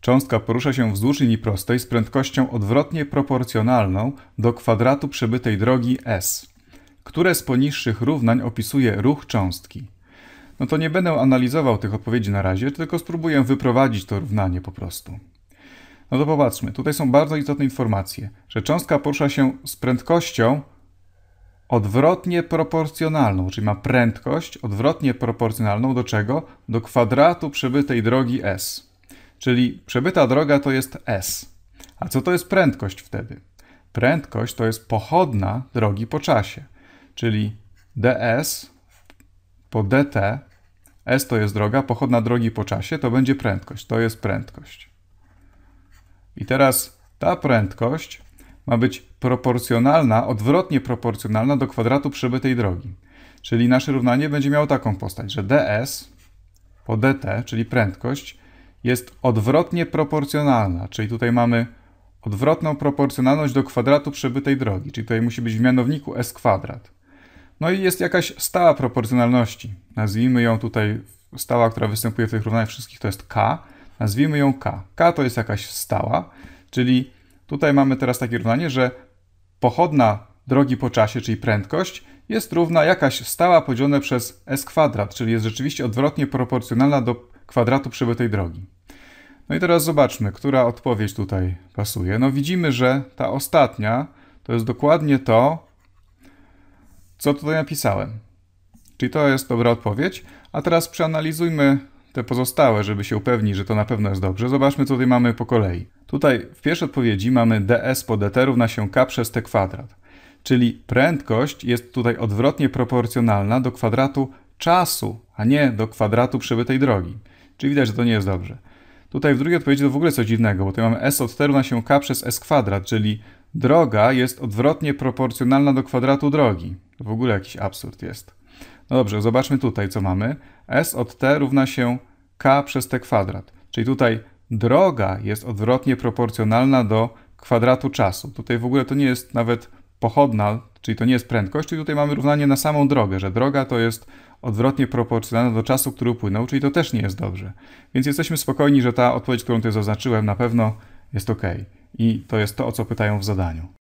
Cząstka porusza się wzdłuż linii prostej z prędkością odwrotnie proporcjonalną do kwadratu przebytej drogi S. Które z poniższych równań opisuje ruch cząstki? No to nie będę analizował tych odpowiedzi na razie, tylko spróbuję wyprowadzić to równanie po prostu. No to popatrzmy, tutaj są bardzo istotne informacje, że cząstka porusza się z prędkością odwrotnie proporcjonalną, czyli ma prędkość odwrotnie proporcjonalną do czego? Do kwadratu przebytej drogi S. Czyli przebyta droga to jest S. A co to jest prędkość wtedy? Prędkość to jest pochodna drogi po czasie, czyli ds po dt, s to jest droga, pochodna drogi po czasie, to będzie prędkość, to jest prędkość. I teraz ta prędkość ma być proporcjonalna, odwrotnie proporcjonalna do kwadratu przebytej drogi. Czyli nasze równanie będzie miało taką postać, że ds po dt, czyli prędkość, jest odwrotnie proporcjonalna, czyli tutaj mamy odwrotną proporcjonalność do kwadratu przebytej drogi, czyli tutaj musi być w mianowniku s kwadrat. No i jest jakaś stała proporcjonalności. Nazwijmy ją tutaj, stała, która występuje w tych równaniach wszystkich, to jest k. Nazwijmy ją k. k to jest jakaś stała, czyli tutaj mamy teraz takie równanie, że pochodna drogi po czasie, czyli prędkość, jest równa jakaś stała podzielone przez s kwadrat, czyli jest rzeczywiście odwrotnie proporcjonalna do kwadratu przybytej drogi. No i teraz zobaczmy, która odpowiedź tutaj pasuje. No widzimy, że ta ostatnia to jest dokładnie to, co tutaj napisałem. Czyli to jest dobra odpowiedź. A teraz przeanalizujmy te pozostałe, żeby się upewnić, że to na pewno jest dobrze. Zobaczmy, co tutaj mamy po kolei. Tutaj w pierwszej odpowiedzi mamy ds po dt e równa się k przez t kwadrat. Czyli prędkość jest tutaj odwrotnie proporcjonalna do kwadratu czasu, a nie do kwadratu przybytej drogi. Czyli widać, że to nie jest dobrze. Tutaj w drugiej odpowiedzi to w ogóle coś dziwnego, bo tutaj mamy s od t równa się k przez s kwadrat, czyli droga jest odwrotnie proporcjonalna do kwadratu drogi. To w ogóle jakiś absurd jest. No dobrze, zobaczmy tutaj, co mamy. s od t równa się k przez t kwadrat. Czyli tutaj droga jest odwrotnie proporcjonalna do kwadratu czasu. Tutaj w ogóle to nie jest nawet pochodna Czyli to nie jest prędkość, czyli tutaj mamy równanie na samą drogę, że droga to jest odwrotnie proporcjonalna do czasu, który upłynął, czyli to też nie jest dobrze. Więc jesteśmy spokojni, że ta odpowiedź, którą tutaj zaznaczyłem, na pewno jest ok. I to jest to, o co pytają w zadaniu.